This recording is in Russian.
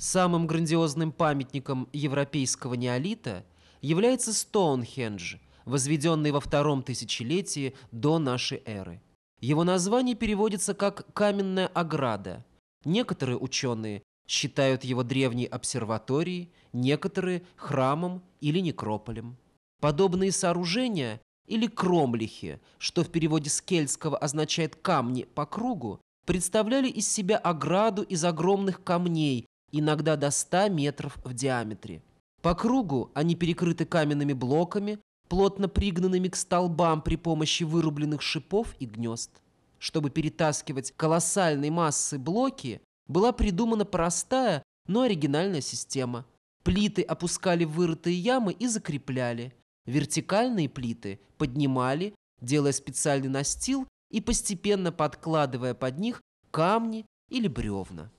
Самым грандиозным памятником европейского неолита является Стоунхендж, возведенный во втором тысячелетии до нашей эры. Его название переводится как «каменная ограда». Некоторые ученые считают его древней обсерваторией, некоторые – храмом или некрополем. Подобные сооружения или кромлихи, что в переводе с кельтского означает «камни по кругу», представляли из себя ограду из огромных камней, иногда до 100 метров в диаметре. По кругу они перекрыты каменными блоками, плотно пригнанными к столбам при помощи вырубленных шипов и гнезд. Чтобы перетаскивать колоссальные массы блоки, была придумана простая, но оригинальная система. Плиты опускали в вырытые ямы и закрепляли. Вертикальные плиты поднимали, делая специальный настил и постепенно подкладывая под них камни или бревна.